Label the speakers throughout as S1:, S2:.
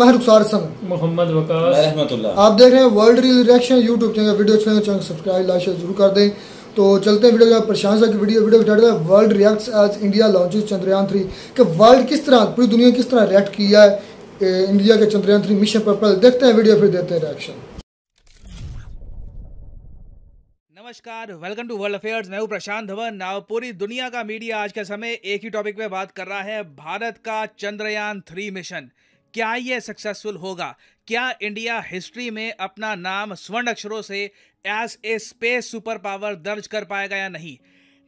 S1: मैं रुखसार संग
S2: मोहम्मद वकार आप
S1: देख रहे हैं world reel reaction YouTube channel video channel channel subscribe like share जरूर कर दें तो चलते हैं वीडियो प्रशांत की वीडियो वीडियो स्टार्ट है world reacts as India launches Chandrayaan three कि वर्ल्ड किस तरह पूरी दुनिया किस तरह रिएक्ट किया है इंडिया के चंद्रयान थ्री मिशन पर पर्पल देखते हैं वीडियो फिर देते हैं रिएक्शन
S3: नमस्कार वेलकम टू वर्ल्ड अफेयर्स मैं हूं प्रशांत धवन नाव पूरी दुनिया का मीडिया आज के समय एक ही टॉपिक पे बात कर रहा है भारत का चंद्रयान थ्री मिशन क्या ये सक्सेसफुल होगा क्या इंडिया हिस्ट्री में अपना नाम स्वर्ण अक्षरों से as a space super power दर्ज कर पाएगा या नहीं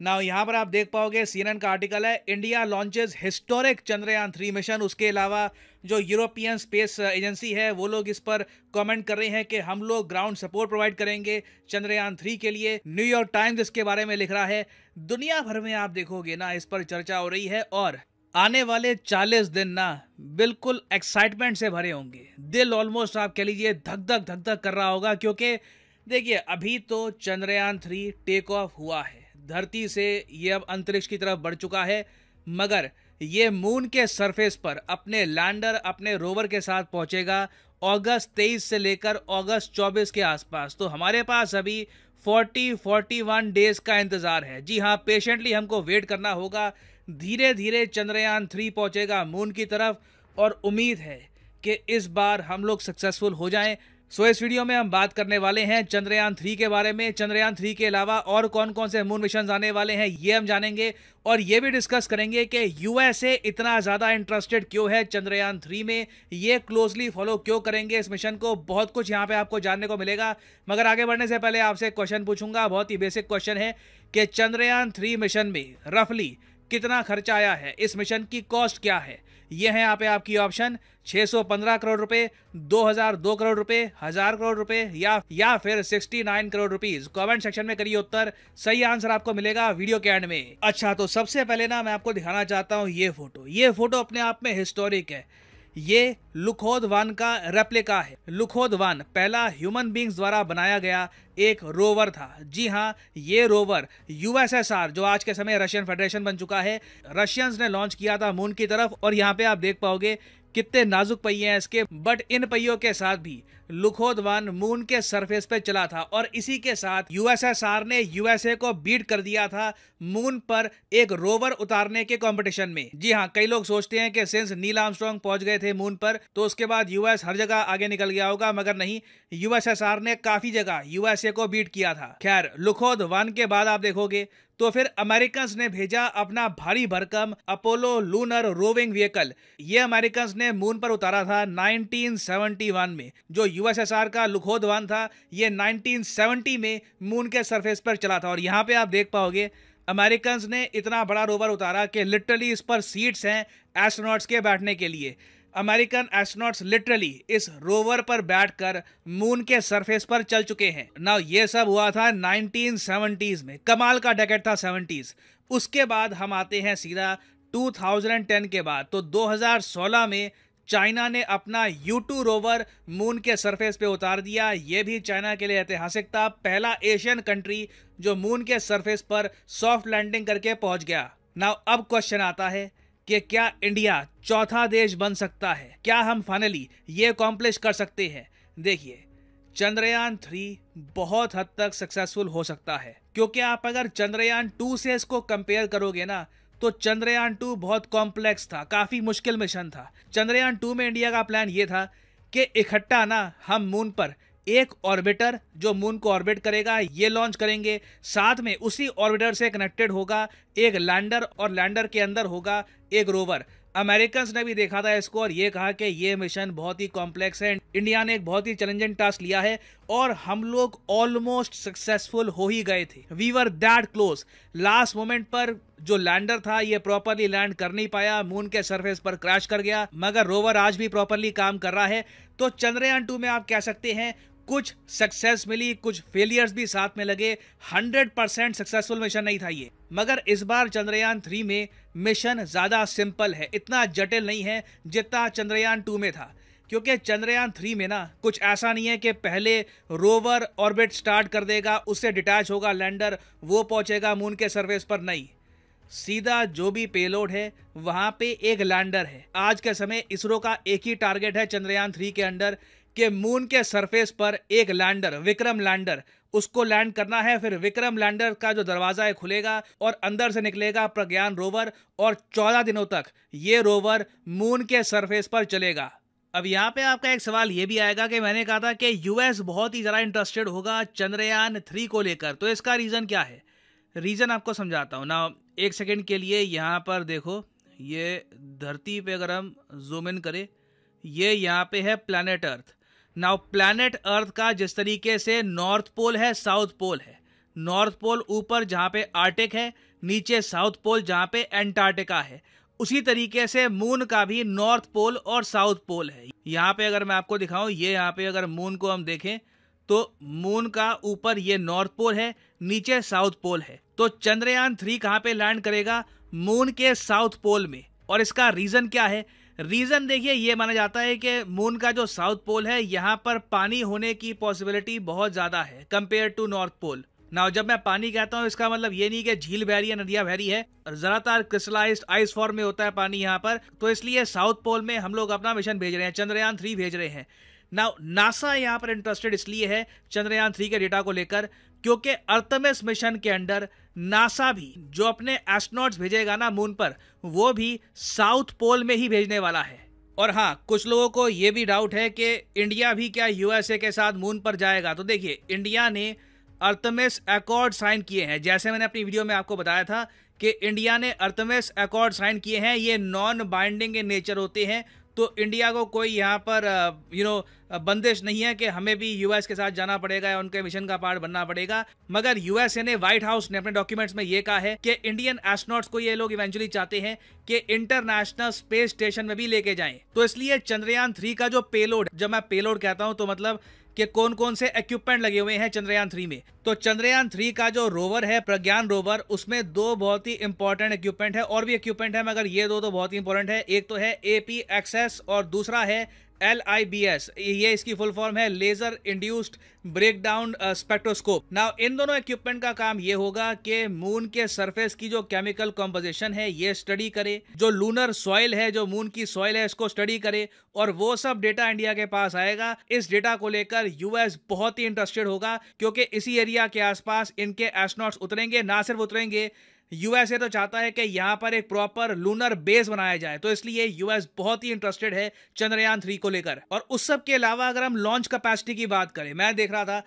S3: ना यहाँ पर आप देख पाओगे सीएनएन का आर्टिकल है India launches historic Chandrayaan three mission उसके अलावा जो यूरोपियन स्पेस एजेंसी है वो लोग इस पर कमेंट कर रहे हैं कि हम लोग ग्राउंड सपोर्ट प्रोवाइड करेंगे चंद्रयान थ्री के लिए न्यूयॉर्क टाइम्स इसके बारे में लिख रहा है दुनिया भर में आप देखोगे ना इस पर चर्चा हो रही है और आने वाले 40 दिन ना बिल्कुल एक्साइटमेंट से भरे होंगे दिल ऑलमोस्ट आप कह लीजिए धक धक धक धक कर रहा होगा क्योंकि देखिए अभी तो चंद्रयान थ्री टेक ऑफ हुआ है धरती से ये अब अंतरिक्ष की तरफ बढ़ चुका है मगर ये मून के सरफेस पर अपने लैंडर अपने रोवर के साथ पहुंचेगा अगस्त 23 से लेकर अगस्त 24 के आसपास तो हमारे पास अभी 40 41 डेज का इंतज़ार है जी हाँ पेशेंटली हमको वेट करना होगा धीरे धीरे चंद्रयान थ्री पहुंचेगा मून की तरफ और उम्मीद है कि इस बार हम लोग सक्सेसफुल हो जाएं सो इस वीडियो में हम बात करने वाले हैं चंद्रयान थ्री के बारे में चंद्रयान थ्री के अलावा और कौन कौन से मून मिशन आने वाले हैं ये हम जानेंगे और ये भी डिस्कस करेंगे कि यूएसए इतना ज़्यादा इंटरेस्टेड क्यों है चंद्रयान थ्री में ये क्लोजली फॉलो क्यों करेंगे इस मिशन को बहुत कुछ यहाँ पे आपको जानने को मिलेगा मगर आगे बढ़ने से पहले आपसे क्वेश्चन पूछूंगा बहुत ही बेसिक क्वेश्चन है कि चंद्रयान थ्री मिशन में रफली कितना खर्चा आया है इस मिशन की कॉस्ट क्या है ये है यहाँ पे आपकी ऑप्शन 615 करोड़ रुपए 2002 करोड़ रुपए हजार करोड़ रुपए या या फिर 69 करोड़ रुपीज कमेंट सेक्शन में करिए उत्तर सही आंसर आपको मिलेगा वीडियो के एंड में अच्छा तो सबसे पहले ना मैं आपको दिखाना चाहता हूँ ये फोटो ये फोटो अपने आप में हिस्टोरिक है ये लुखोद वन का रेप्लिका है लुखोद वन पहला ह्यूमन बींग्स द्वारा बनाया गया एक रोवर था जी हाँ ये रोवर यूएसएसआर जो आज के समय रशियन फेडरेशन बन चुका है रशियंस ने लॉन्च किया था मून की तरफ और यहाँ पे आप देख पाओगे कितने नाजुक पहिए हैं इसके बट इन पहियों के साथ भी लुखोदवान मून के सरफेस पे चला था और इसी के साथ यूएसएसआर ने यूएसए को बीट कर दिया था मून पर एक रोवर उतारने के कंपटीशन में जी हाँ कई लोग सोचते हैं कि सिंस नील आमस्ट्रॉन्ग पहुंच गए थे मून पर तो उसके बाद यूएस हर जगह आगे निकल गया होगा मगर नहीं यूएसएसआर ने काफी जगह यूएसए को बीट किया था खैर लुखोद वन के बाद आप देखोगे तो फिर अमेरिकन ने भेजा अपना भारी भरकम अपोलो लूनर रोविंग व्हीकल ये अमेरिकन ने मून पर उतारा था 1971 में जो यूएसएसआर का लुखोद वन था ये 1970 में मून के सरफेस पर चला था और यहाँ पे आप देख पाओगे अमेरिकन ने इतना बड़ा रोवर उतारा कि लिटरली इस पर सीट्स हैं एस्ट्रोनॉट्स के बैठने के लिए अमेरिकन एस्ट्रोनॉट्स लिटरली इस रोवर पर बैठकर मून के सरफेस पर चल चुके हैं ना ये सब हुआ था 1970s में कमाल का डेकेट था 70s उसके बाद हम आते हैं सीधा 2010 के बाद तो 2016 में चाइना ने अपना यू टू रोवर मून के सरफेस पे उतार दिया ये भी चाइना के लिए ऐतिहासिक था पहला एशियन कंट्री जो मून के सरफेस पर सॉफ्ट लैंडिंग करके पहुंच गया नाउ अब क्वेश्चन आता है कि क्या इंडिया चौथा देश बन सकता है क्या हम फाइनली ये कॉम्प्लिश कर सकते हैं देखिए चंद्रयान थ्री बहुत हद तक सक्सेसफुल हो सकता है क्योंकि आप अगर चंद्रयान टू से इसको कंपेयर करोगे ना तो चंद्रयान टू बहुत कॉम्प्लेक्स था काफ़ी मुश्किल मिशन था चंद्रयान टू में इंडिया का प्लान ये था कि इकट्ठा ना हम मून पर एक ऑर्बिटर जो मून को ऑर्बिट करेगा ये लॉन्च करेंगे साथ में उसी ऑर्बिटर से कनेक्टेड होगा एक लैंडर और लैंडर के अंदर होगा एक रोवर अमेरिकन ने भी देखा था इसको और ये कहा कि ये मिशन बहुत ही कॉम्प्लेक्स है इंडिया ने एक बहुत ही चैलेंजिंग टास्क लिया है और हम लोग ऑलमोस्ट सक्सेसफुल हो ही गए थे we were that close last moment पर जो लैंडर था ये प्रॉपरली लैंड कर नहीं पाया मून के सरफेस पर क्रैश कर गया मगर रोवर आज भी प्रॉपरली काम कर रहा है तो चंद्रयान टू में आप कह सकते हैं कुछ सक्सेस मिली कुछ फेलियर्स भी साथ में लगे 100 परसेंट सक्सेसफुल मिशन नहीं था ये मगर इस बार चंद्रयान थ्री में मिशन ज़्यादा सिंपल है इतना जटिल नहीं है जितना चंद्रयान टू में था क्योंकि चंद्रयान थ्री में ना कुछ ऐसा नहीं है कि पहले रोवर ऑर्बिट स्टार्ट कर देगा उससे डिटैच होगा लैंडर वो पहुंचेगा मून के सर्विस पर नहीं सीधा जो भी पेलोड है वहाँ पे एक लैंडर है आज के समय इसरो का एक ही टारगेट है चंद्रयान थ्री के अंडर कि मून के सरफेस पर एक लैंडर विक्रम लैंडर उसको लैंड करना है फिर विक्रम लैंडर का जो दरवाज़ा है खुलेगा और अंदर से निकलेगा प्रज्ञान रोवर और चौदह दिनों तक ये रोवर मून के सरफेस पर चलेगा अब यहाँ पे आपका एक सवाल ये भी आएगा कि मैंने कहा था कि यूएस बहुत ही ज़्यादा इंटरेस्टेड होगा चंद्रयान थ्री को लेकर तो इसका रीज़न क्या है रीज़न आपको समझाता हूँ ना एक सेकेंड के लिए यहाँ पर देखो ये धरती पे अगर हम जूम इन करें ये यहाँ पे है planet earth now planet earth का जिस तरीके से नॉर्थ पोल है साउथ पोल है नॉर्थ पोल ऊपर जहाँ पे आर्टिक है नीचे साउथ पोल जहाँ पे एंटार्टिका है उसी तरीके से मून का भी नॉर्थ पोल और साउथ पोल है यहाँ पे अगर मैं आपको दिखाऊं ये यहाँ पे अगर मून को हम देखें तो मून का ऊपर ये नॉर्थ पोल है नीचे साउथ पोल है तो चंद्रयान थ्री कहाँ पे लैंड करेगा मून के साउथ पोल में और इसका रीजन क्या है रीज़न देखिए ये माना जाता है कि मून का जो साउथ पोल है यहाँ पर पानी होने की पॉसिबिलिटी बहुत ज़्यादा है कंपेयर टू नॉर्थ पोल ना जब मैं पानी कहता हूँ इसका मतलब ये नहीं कि झील बहरी है नदियाँ बहरी है ज़्यादातर क्रिस्टलाइज आइस फॉर्म में होता है पानी यहाँ पर तो इसलिए साउथ पोल में हम लोग अपना मिशन भेज रहे हैं चंद्रयान थ्री भेज रहे हैं ना नासा यहाँ पर इंटरेस्टेड इसलिए है चंद्रयान थ्री के डेटा को लेकर क्योंकि अर्थमिस मिशन के अंडर नासा भी जो अपने एस्ट्रोनॉट्स भेजेगा ना मून पर वो भी साउथ पोल में ही भेजने वाला है और हाँ कुछ लोगों को ये भी डाउट है कि इंडिया भी क्या यूएसए के साथ मून पर जाएगा तो देखिए इंडिया ने अर्थमेस अकॉर्ड साइन किए हैं जैसे मैंने अपनी वीडियो में आपको बताया था कि इंडिया ने अर्थमेस अकॉर्ड साइन किए हैं ये नॉन बाइंडिंग नेचर होते हैं तो इंडिया को कोई यहाँ पर यू uh, नो बंदिश नहीं है कि हमें भी यूएस के साथ जाना पड़ेगा या उनके मिशन का पार्ट बनना पड़ेगा मगर यूएसए ने व्हाइट हाउस ने अपने डॉक्यूमेंट्स में ये कहा है कि इंडियन एस्ट्रोनॉट्स को ये लोग इवेंचुअली चाहते हैं कि इंटरनेशनल स्पेस स्टेशन में भी लेके जाएं तो इसलिए चंद्रयान थ्री का जो पेलोड जब मैं पेलोड कहता हूं तो मतलब कि कौन कौन से इक्विपमेंट लगे हुए हैं चंद्रयान थ्री में तो चंद्रयान थ्री का जो रोवर है प्रज्ञान रोवर उसमें दो बहुत ही इंपॉर्टेंट इक्विपमेंट है और भी इक्विपमेंट है मगर ये दो तो बहुत ही इंपॉर्टेंट है एक तो है एपी एक्सेस और दूसरा है एल आई बी एस ये इसकी फुल फॉर्म है laser induced breakdown spectroscope now इन दोनों इक्विपमेंट का काम ये होगा कि मून के सरफेस की जो केमिकल कॉम्पोजिशन है ये स्टडी करे जो लूनर सॉइल है जो मून की सॉइल है इसको स्टडी करे और वो सब डेटा इंडिया के पास आएगा इस डेटा को लेकर यूएस बहुत ही इंटरेस्टेड होगा क्योंकि इसी एरिया के आसपास इनके एस्ट्रोनॉट्स उतरेंगे ना सिर्फ उतरेंगे यूएसए तो चाहता है कि यहां पर एक प्रॉपर लूनर बेस बनाया जाए तो इसलिए यूएस बहुत ही इंटरेस्टेड है चंद्रयान थ्री को लेकर और उस सब के अलावा अगर हम लॉन्च कैपेसिटी की बात करें मैं देख रहा था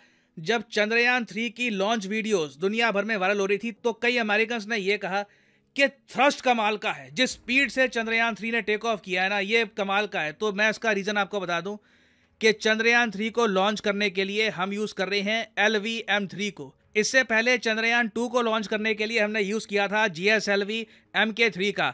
S3: जब चंद्रयान थ्री की लॉन्च वीडियोस दुनिया भर में वायरल हो रही थी तो कई अमेरिकन ने यह कहा कि थ्रस्ट कमाल का है जिस स्पीड से चंद्रयान थ्री ने टेक ऑफ किया है ना ये कमाल का है तो मैं इसका रीज़न आपको बता दूं कि चंद्रयान थ्री को लॉन्च करने के लिए हम यूज़ कर रहे हैं एल वी एम थ्री को इससे पहले चंद्रयान टू को लॉन्च करने के लिए हमने यूज़ किया था G S L V M K three का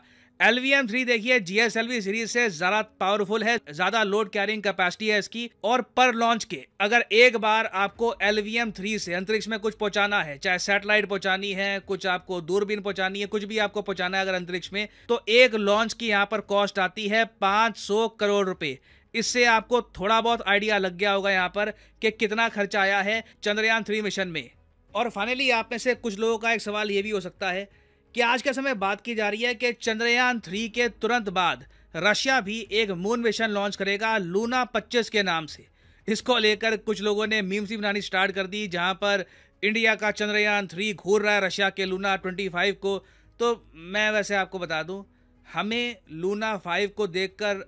S3: एल वी एम थ्री देखिए G S L V series से ज़्यादा पावरफुल है ज़्यादा लोड कैरिंग कैपेसिटी है इसकी और पर लॉन्च के अगर एक बार आपको एल वी एम थ्री से अंतरिक्ष में कुछ पहुंचाना है चाहे सैटेलाइट पहुंचानी है कुछ आपको दूरबीन पहुंचानी है कुछ भी आपको पहुंचाना है अगर अंतरिक्ष में तो एक लॉन्च की यहाँ पर कॉस्ट आती है पांच सौ करोड़ रुपए इससे आपको थोड़ा बहुत आइडिया लग गया होगा यहाँ पर कि कितना खर्चा आया है चंद्रयान थ्री मिशन में और फाइनली आप में से कुछ लोगों का एक सवाल ये भी हो सकता है कि आज के समय बात की जा रही है कि चंद्रयान थ्री के तुरंत बाद रशिया भी एक मून मिशन लॉन्च करेगा लूना पच्चीस के नाम से इसको लेकर कुछ लोगों ने मीम्स भी बनानी स्टार्ट कर दी जहां पर इंडिया का चंद्रयान थ्री घूर रहा है रशिया के लूना 25 को तो मैं वैसे आपको बता दूं हमें लूना फाइव को देखकर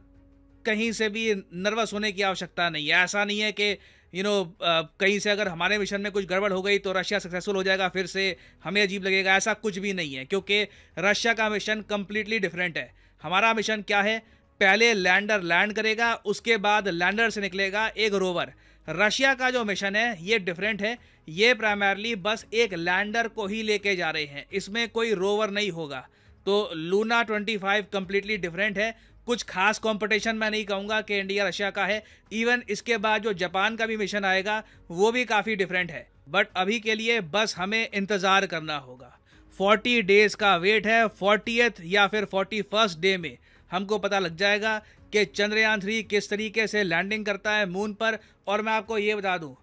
S3: कहीं से भी नर्वस होने की आवश्यकता नहीं है ऐसा नहीं है कि यू नो uh, कहीं से अगर हमारे मिशन में कुछ गड़बड़ हो गई तो रशिया सक्सेसफुल हो जाएगा फिर से हमें अजीब लगेगा ऐसा कुछ भी नहीं है क्योंकि रशिया का मिशन कम्प्लीटली डिफरेंट है हमारा मिशन क्या है पहले लैंडर लैंड करेगा उसके बाद लैंडर से निकलेगा एक रोवर रशिया का जो मिशन है ये डिफरेंट है ये प्राइमरली बस एक लैंडर को ही लेके जा रहे हैं इसमें कोई रोवर नहीं होगा तो लूना 25 कंप्लीटली डिफरेंट है कुछ खास कंपटीशन मैं नहीं कहूँगा कि इंडिया रशिया का है इवन इसके बाद जो जापान का भी मिशन आएगा वो भी काफ़ी डिफरेंट है बट अभी के लिए बस हमें इंतज़ार करना होगा 40 डेज का वेट है फोर्टीथ या फिर फोर्टी फर्स्ट डे में हमको पता लग जाएगा कि चंद्रयान थ्री किस तरीके से लैंडिंग करता है मून पर और मैं आपको ये बता दूँ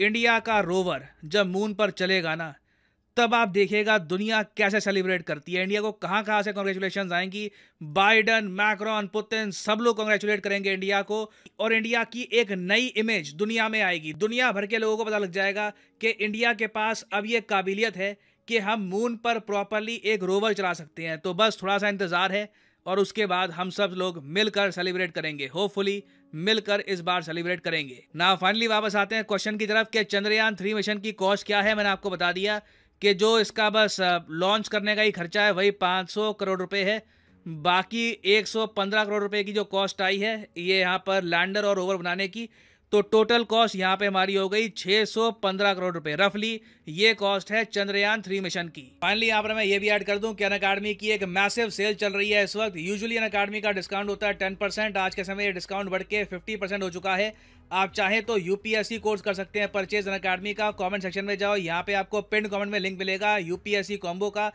S3: इंडिया का रोवर जब मून पर चलेगा ना तब आप देखिएगा दुनिया कैसे सेलिब्रेट करती है इंडिया को कहां कहां से कॉन्ग्रेचुलेशन आएंगी बाइडन मैक्रॉन पुतिन सब लोग कॉन्ग्रेचुलेट करेंगे इंडिया को और इंडिया की एक नई इमेज दुनिया में आएगी दुनिया भर के लोगों को पता लग जाएगा कि इंडिया के पास अब ये काबिलियत है कि हम मून पर प्रॉपरली एक रोवर चला सकते हैं तो बस थोड़ा सा इंतज़ार है और उसके बाद हम सब लोग मिलकर सेलिब्रेट करेंगे होपफुली मिलकर इस बार सेलिब्रेट करेंगे ना फाइनली वापस आते हैं क्वेश्चन की तरफ कि चंद्रयान थ्री मिशन की कॉस्ट क्या है मैंने आपको बता दिया कि जो इसका बस लॉन्च करने का ही खर्चा है वही 500 करोड़ रुपए है बाकी 115 करोड़ रुपए की जो कॉस्ट आई है ये यहाँ पर लैंडर और ओवर बनाने की तो टोटल कॉस्ट यहाँ पे हमारी हो गई 615 करोड़ रुपए रफली ये कॉस्ट है चंद्रयान थ्री मिशन की फाइनली यहाँ पर मैं ये भी ऐड कर दूं कि अन अकाडमी की एक मैसिव सेल चल रही है इस वक्त यूजुअली अन अकाडमी का डिस्काउंट होता है 10 परसेंट आज के समय ये डिस्काउंट बढ़ के 50 परसेंट हो चुका है आप चाहे तो यूपीएससी कोर्स कर सकते हैं परचेज अन अकेडमी का कमेंट सेक्शन में जाओ यहाँ पे आपको पिन कमेंट में लिंक मिलेगा यूपीएससी कॉम्बो का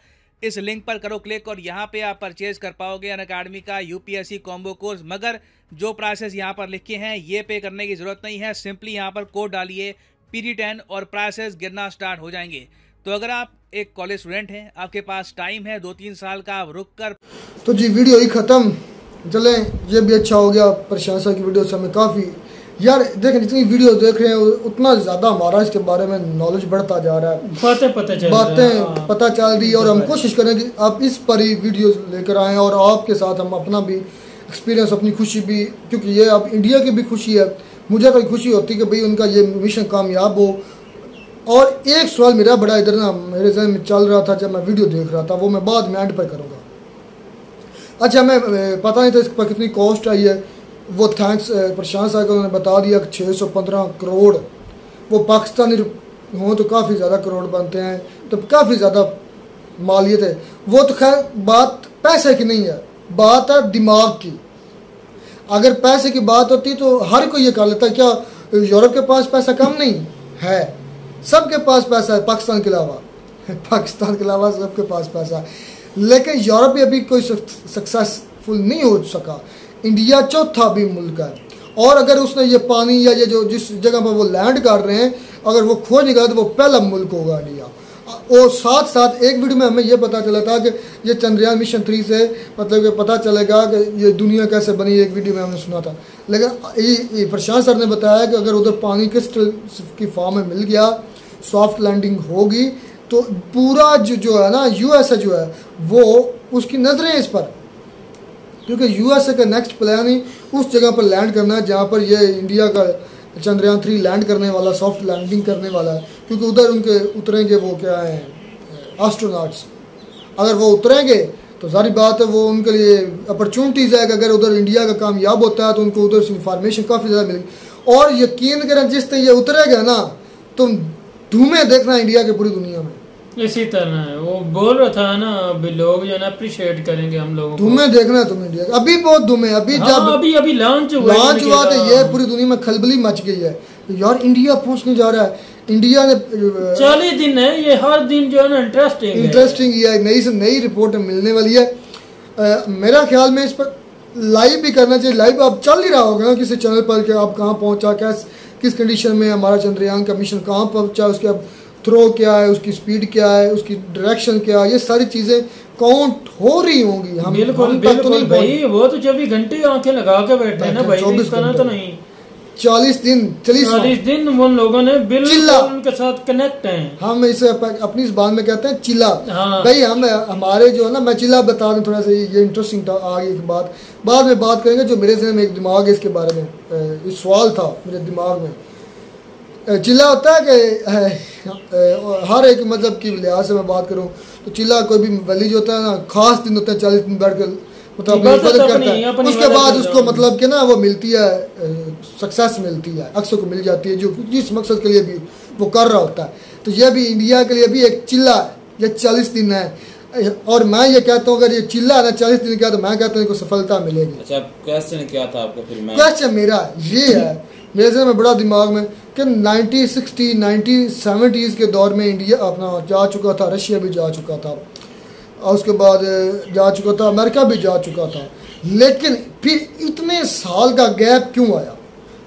S3: इस लिंक पर करो क्लिक और यहाँ पे आप परचेज कर पाओगे अन अकेडमी का यूपीएससी कॉम्बो कोर्स मगर जो प्राइसेस यहाँ पर लिखे हैं ये पे करने की ज़रूरत नहीं है सिंपली यहाँ पर कोड डालिए पी और प्राइसेस गिरना स्टार्ट हो जाएंगे तो अगर आप एक कॉलेज स्टूडेंट हैं आपके पास टाइम है दो तीन साल का आप रुक कर
S1: तो जी वीडियो ही ख़त्म चले ये भी अच्छा हो गया प्रशासन की वीडियो से हमें काफ़ी यार देखें जितनी वीडियो देख रहे हैं उतना ज़्यादा हमारा इसके बारे में नॉलेज बढ़ता जा रहा है बातें पता चल बातें हाँ। पता चल रही है और हम कोशिश करें कि आप इस पर ही वीडियो लेकर आएँ और आपके साथ हम अपना भी एक्सपीरियंस अपनी खुशी भी क्योंकि ये आप इंडिया की भी खुशी है मुझे तो खुशी होती है कि भाई उनका ये मिशन कामयाब हो और एक सवाल मेरा बड़ा इधर ना मेरे जहन में चल रहा था जब मैं वीडियो देख रहा था वो मैं बाद में एंड पर करूँगा अच्छा मैं पता नहीं था इस पर कितनी कॉस्ट आई है वो थैंक्स प्रशांत सागर उन्होंने बता दिया कि 615 करोड़ वो पाकिस्तानी हों तो काफ़ी ज़्यादा करोड़ बनते हैं तो काफ़ी ज़्यादा मालियत है वो तो खैर बात पैसे की नहीं है बात है दिमाग की अगर पैसे की बात होती तो हर कोई ये कर लेता क्या यूरोप के पास पैसा कम नहीं है सबके पास पैसा है पाकिस्तान के अलावा पाकिस्तान के अलावा सबके पास पैसा है लेकिन यूरोप भी अभी कोई सक्सेसफुल नहीं हो सका इंडिया चौथा भी मुल्क है और अगर उसने ये पानी या ये जो जिस जगह पर वो लैंड कर रहे हैं अगर वो खोजेगा तो वो पहला मुल्क होगा इंडिया और साथ साथ एक वीडियो में हमें यह पता चला था कि ये चंद्रयान मिशन थ्री से मतलब कि पता चलेगा कि ये दुनिया कैसे बनी एक वीडियो में हमने सुना था लेकिन ये प्रशांत सर ने बताया कि अगर उधर पानी किस की फॉर्म में मिल गया सॉफ्ट लैंडिंग होगी तो पूरा जो जो है ना यूएसए जो है वो उसकी नज़रें इस पर क्योंकि यूएसए का नेक्स्ट प्लान ही उस जगह पर लैंड करना है जहाँ पर यह इंडिया का चंद्रयान थ्री लैंड करने वाला सॉफ्ट लैंडिंग करने वाला है क्योंकि उधर उनके उतरेंगे वो क्या है एस्ट्रोनॉट्स अगर वो उतरेंगे तो सारी बात है वो उनके लिए अपॉर्चुनिटीज़ है कि अगर उधर इंडिया का कामयाब होता है तो उनको उधर से इंफॉर्मेशन काफ़ी ज़्यादा मिलेगी और यकीन करें जिस तरह ये उतरेगा ना तुम तो धूमे देखना इंडिया के पूरी दुनिया में
S2: इसी तरह है वो बोल रहा था ना अभी लोग जो ना अप्रिशिएट करेंगे हम लोग तुम्हें
S1: देखना है तुम्हें इंडिया अभी बहुत धूम अभी हाँ, जब अभी अभी लॉन्च हुआ लॉन्च हुआ तो ये पूरी दुनिया में खलबली मच गई है तो यार इंडिया पहुंचने जा रहा है इंडिया ने चालीस दिन है ये हर दिन जो है ना इंटरेस्टिंग इंटरेस्टिंग ये नई से नई रिपोर्ट मिलने वाली है मेरा ख्याल में इस पर लाइव भी करना चाहिए लाइव आप चल ही रहा होगा ना किसी चैनल पर कि आप कहाँ पहुँचा कैस किस कंडीशन में हमारा चंद्रयान का मिशन कहाँ पहुँचा उसके अब थ्रो क्या है उसकी स्पीड क्या है उसकी डायरेक्शन क्या है ये सारी चीजें काउंट हो रही होंगी हम बिल्कुल तो बिल्कुल तो भाई
S2: वो तो जब भी घंटे आंखें लगा के बैठे हैं ना भाई तो चौबीस तो नहीं
S1: चालीस दिन चालीस चालीस दिन उन लोगों ने बिल्कुल उनके साथ कनेक्ट हैं हम इसे अपनी इस बात में कहते हैं चिल्ला हाँ। भाई हम हमारे जो है ना मैं चिल्ला बता दूं थोड़ा सा ये इंटरेस्टिंग था आगे एक बात बाद में बात करेंगे जो मेरे जहन में एक दिमाग है इसके बारे में एक सवाल था मेरे दिमाग में चिल्ला होता है कि हर एक मज़हब की लिहाज से मैं बात करूँ तो चिल्ला कोई भी वली जो होता है ना खास दिन होता है चालीस दिन बैठ कर मतलब अपनी मदद करता है अपनी उसके बाद उसको मतलब कि ना वो मिलती है सक्सेस मिलती है अक्सर को मिल जाती है जो जिस मकसद के लिए भी वो कर रहा होता है तो यह भी इंडिया के लिए भी एक चिल्ला यह चालीस दिन है और मैं ये कहता हूँ अगर ये चिल्ला ना चालीस दिन का तो मैं कहता हूँ सफलता मिलेगी
S4: अच्छा क्वेश्चन क्या था आपको फिर मैं क्वेश्चन मेरा
S1: ये है मेरे से में बड़ा दिमाग में कि नाइनटीन सिक्सटी नाइनटीन सेवेंटीज़ के दौर में इंडिया अपना जा चुका था रशिया भी जा चुका था और उसके बाद जा चुका था अमेरिका भी जा चुका था लेकिन फिर इतने साल का गैप क्यों आया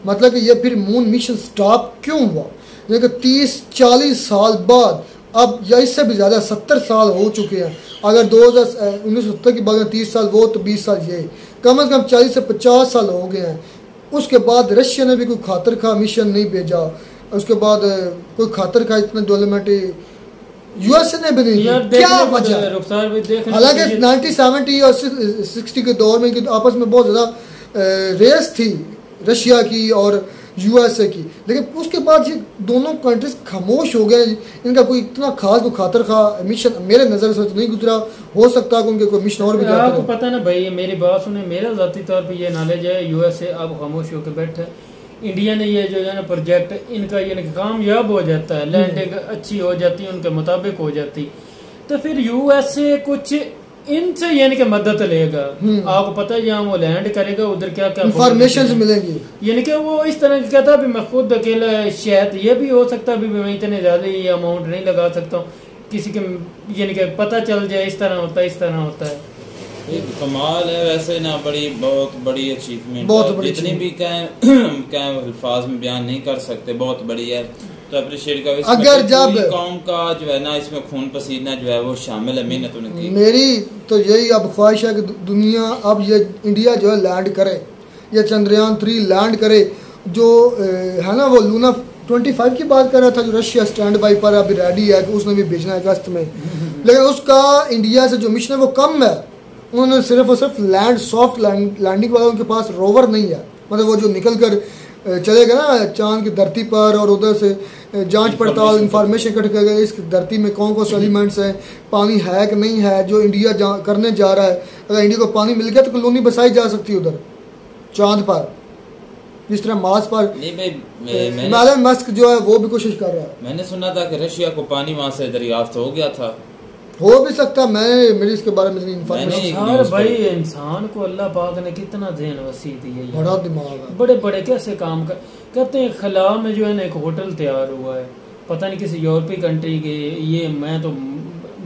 S1: मतलब कि यह फिर मून मिशन स्टॉप क्यों हुआ लेकिन तीस चालीस साल बाद अब या इससे भी ज़्यादा सत्तर साल हो चुके हैं अगर दो हज़ार उन्नीस सौ सत्तर की बात तीस साल वो तो बीस साल ये कम अज़ कम चालीस से पचास साल हो गए हैं उसके बाद रशिया ने भी कोई खातर खा मिशन नहीं भेजा उसके बाद कोई खातर खा इतना डेवलपमेंट यूएसए ने भी नहीं क्या तो
S2: वजह हालांकि नाइनटीन
S1: सेवेंटी और सिक्सटी के दौर में आपस में बहुत ज़्यादा रेस थी रशिया की और यूएसए की लेकिन उसके बाद ये दोनों कंट्रीज खामोश हो गए इनका कोई इतना खास को खातर खा मिशन मेरे नज़र से तो नहीं गुजरा हो सकता है उनके कोई मिशन और भी जाते आपको
S2: पता ना भाई मेरी बात सुने मेरा ज़ाती तौर पर ये नॉलेज है यूएसए अब खामोश होकर बैठे इंडिया ने ये जो है ना प्रोजेक्ट इनका यानी कामयाब हो जाता है लैंडिंग हम्म। अच्छी हो जाती है उनके मुताबिक हो जाती तो फिर यूएसए कुछ इनसे यानी कि मदद लेगा हम्म। आपको पता है जहाँ वो लैंड करेगा उधर क्या क्या इन्फॉर्मेशन मिलेगी यानी कि वो इस तरह कहता है मैं खुद अकेला शायद ये भी हो सकता है अभी मैं इतने ज्यादा ये अमाउंट नहीं लगा सकता हूँ किसी के यानी कि पता चल जाए इस तरह होता है इस तरह होता है
S4: एक कमाल है वैसे ना बड़ी बहुत बड़ी अचीवमेंट बहुत बड़ी जितनी भी कह कह अल्फाज में बयान नहीं कर सकते बहुत बड़ी है तो अप्रिशिएट कर अगर जब कौम का जो है ना इसमें खून पसीना जो है वो शामिल है मेहनत उनकी मेरी
S1: तो यही अब ख्वाहिश है कि दुनिया अब ये इंडिया जो है लैंड करे या चंद्रयान थ्री लैंड करे जो है ना वो लूना 25 की बात कर रहा था जो रशिया स्टैंड बाई पर अभी रेडी है कि उसने भी भेजना है अगस्त में लेकिन उसका इंडिया से जो मिशन है वो कम है उन्होंने सिर्फ और सिर्फ लैंड सॉफ्ट लैंड लैंडिंग वाला उनके पास रोवर नहीं है मतलब वो जो निकल कर चलेगा ना चांद की धरती पर और उधर से जांच पड़ताल इंफॉर्मेशन इकट्ठ करेगा इस धरती में कौन कौन से एलिमेंट्स हैं पानी है कि नहीं है जो इंडिया जा, करने जा रहा है अगर इंडिया को पानी मिल गया तो कलोनी बसाई जा सकती है उधर चांद पर जिस तरह मार्स पर नहीं एलन मस्क जो है वो भी कोशिश कर रहा है
S4: मैंने सुना था कि रशिया को पानी वहाँ से दरियाफ्त हो गया था
S1: हो भी सकता मैं मेरी इसके बारे में भाई इंसान
S2: को अल्लाह पाक ने कितना जहन वसी दी है बड़ा दिमाग
S1: है बड़े बड़े
S2: कैसे काम कर कहते हैं खला में जो है ना एक होटल तैयार हुआ है पता नहीं किसी यूरोपीय कंट्री के ये मैं तो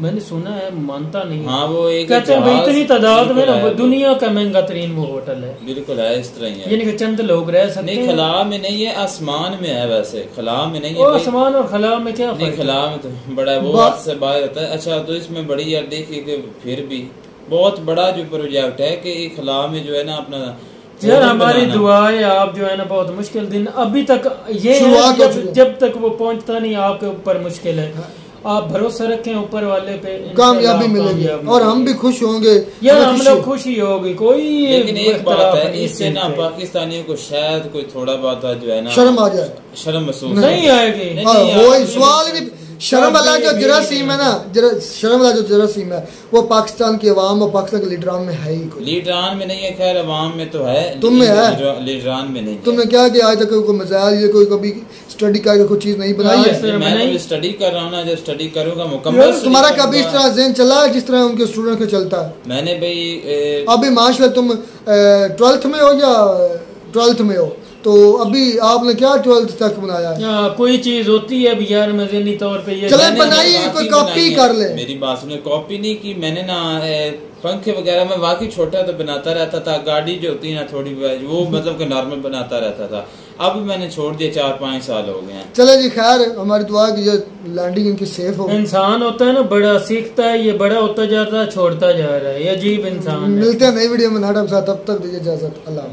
S2: मैंने सुना है मानता नहीं हाँ वो एक कहते हैं इतनी तादाद में ना दुनिया का महंगा तरीन वो होटल है बिल्कुल है इस तरह यानी चंद लोग रह सकते नहीं खला
S4: में नहीं है आसमान में है वैसे खला में नहीं है
S2: आसमान और खला में क्या नहीं खला
S4: में तो बड़ा वो हाथ से बाहर होता है अच्छा तो इसमें बड़ी यार देखिए कि फिर भी बहुत बड़ा जो प्रोजेक्ट है कि खला में जो है ना अपना यार हमारी दुआ
S2: है आप जो है ना बहुत मुश्किल दिन अभी तक ये जब तक वो पहुंचता नहीं आपके ऊपर मुश्किल है आप भरोसा रखें ऊपर वाले पे कामयाबी मिलेगी और हम
S1: भी खुश होंगे
S4: यार हम लोग खुशी होगी कोई लेकिन एक बात है इससे ना पाकिस्तानियों को शायद कोई थोड़ा बहुत जो है ना शर्म आ जाए शर्म महसूस नहीं हाँ, आएगी
S1: सवाल भी शर्म वाला जो जरासीम है ना जरा शर्म वाला जो जरासीम है वो पाकिस्तान की अवाम और पाकिस्तान के लीडरान में है ही
S4: लीडरान में नहीं है खैर अवाम में तो है तुम में है लीडरान में नहीं
S1: तुमने क्या किया आज तक कोई मजाल या कोई कभी स्टडी करके कोई चीज नहीं बनाई है मैं
S4: स्टडी कर रहा हूँ ना जब स्टडी करूंगा मुकम्मल तुम्हारा कभी इस तरह
S1: जेन चला है जिस तरह उनके स्टूडेंट का चलता है
S4: मैंने भाई
S1: अभी माशा तुम ट्वेल्थ में हो या ट्वेल्थ में हो तो अभी आपने क्या ट्वेल्थ तक बनाया आ, हाँ, कोई
S4: चीज होती है अभी यार मैं जहनी तौर
S1: पे ये चले बनाइए कोई कॉपी कर ले
S4: मेरी बात सुनो कॉपी नहीं की मैंने ना पंखे वगैरह मैं वाकई छोटा तो बनाता रहता था गाड़ी जो होती है ना थोड़ी वो मतलब के नॉर्मल बनाता रहता था अब मैंने छोड़ दिया चार पाँच साल हो गए हैं
S1: चले जी खैर हमारी दुआ की जो लैंडिंग इनकी सेफ हो इंसान होता है ना बड़ा सीखता
S2: है ये बड़ा होता जा रहा है छोड़ता जा रहा है ये अजीब इंसान मिलते
S1: हैं नई वीडियो में नाटक साथ तब तक दीजिए इजाजत अल्लाह